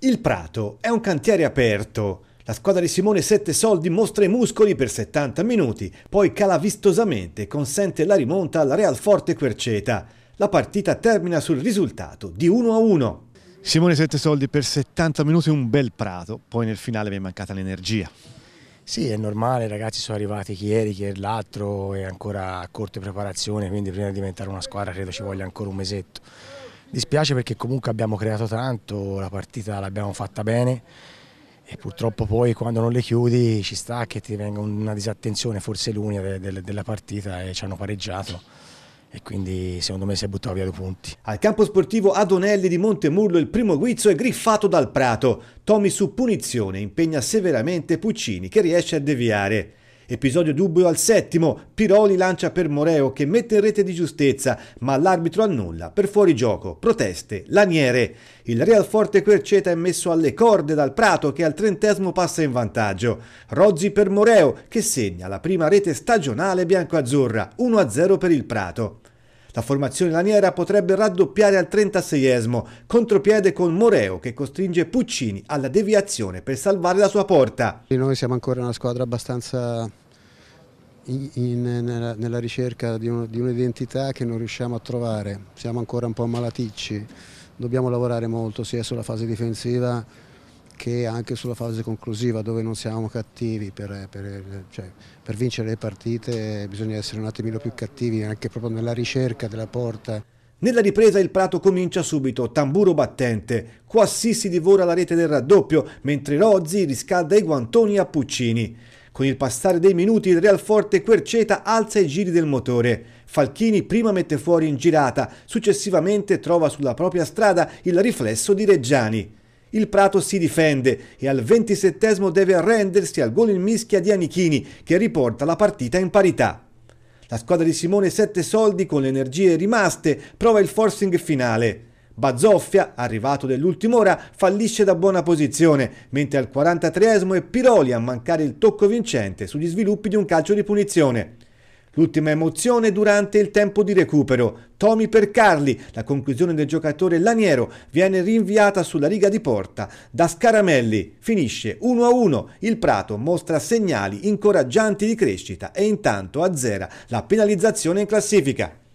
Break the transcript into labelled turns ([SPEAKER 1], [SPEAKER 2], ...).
[SPEAKER 1] Il Prato è un cantiere aperto. La squadra di Simone Sette Soldi mostra i muscoli per 70 minuti, poi cala vistosamente e consente la rimonta alla Real Forte Querceta. La partita termina sul risultato di 1-1. a Simone Sette Soldi per
[SPEAKER 2] 70 minuti, un bel Prato, poi nel finale mi è mancata l'energia. Sì, è normale, i ragazzi sono arrivati ieri, ieri l'altro è ancora a corte preparazione, quindi prima di diventare una squadra credo ci voglia ancora un mesetto. Dispiace perché comunque abbiamo creato tanto, la partita l'abbiamo fatta bene e purtroppo poi quando non le chiudi ci sta che ti venga una disattenzione, forse l'unica de de della partita e ci hanno pareggiato e quindi secondo me si è buttato via due punti. Al campo sportivo Adonelli di Montemurlo il primo guizzo è griffato
[SPEAKER 1] dal Prato. Tommy su punizione impegna severamente Puccini che riesce a deviare. Episodio dubbio al settimo, Piroli lancia per Moreo che mette in rete di giustezza, ma l'arbitro annulla per fuorigioco, proteste, laniere. Il Real Forte Querceta è messo alle corde dal Prato che al trentesimo passa in vantaggio. Rozzi per Moreo che segna la prima rete stagionale bianco-azzurra, 1-0 per il Prato. La formazione laniera potrebbe raddoppiare al 36esimo, contropiede con Moreo che costringe Puccini alla deviazione per salvare la sua porta. Noi siamo ancora una squadra abbastanza
[SPEAKER 3] in, in, nella, nella, ricerca di, un'identità un che non riusciamo a trovare, siamo ancora un po' malaticci, dobbiamo lavorare molto sia sulla fase difensiva che anche sulla fase conclusiva dove non siamo cattivi per, per, cioè, per, vincere le partite bisogna essere un attimino più cattivi anche proprio nella ricerca della
[SPEAKER 1] porta. Nella ripresa il Prato comincia subito, tamburo battente. Quassi si divora la rete del raddoppio, mentre Rozzi riscalda i guantoni a Puccini. Con il passare dei minuti il Real Forte Querceta alza i giri del motore. Falchini prima mette fuori in girata, successivamente trova sulla propria strada il riflesso di Reggiani. Il Prato si difende e al 27 deve arrendersi al gol in mischia di Anichini che riporta la partita in parità. La squadra di Simone sette soldi con le energie rimaste prova il forcing finale. Bazoffia, arrivato dell'ultima ora, fallisce da buona posizione, mentre al 43 è Piroli a mancare il tocco vincente sugli sviluppi di un calcio di punizione. L'ultima emozione durante il tempo di recupero. Tommy per Carli, la conclusione del giocatore Laniero viene rinviata sulla riga di porta da Scaramelli. Finisce 1-1. Il Prato mostra segnali incoraggianti di crescita e intanto azzera la penalizzazione in classifica.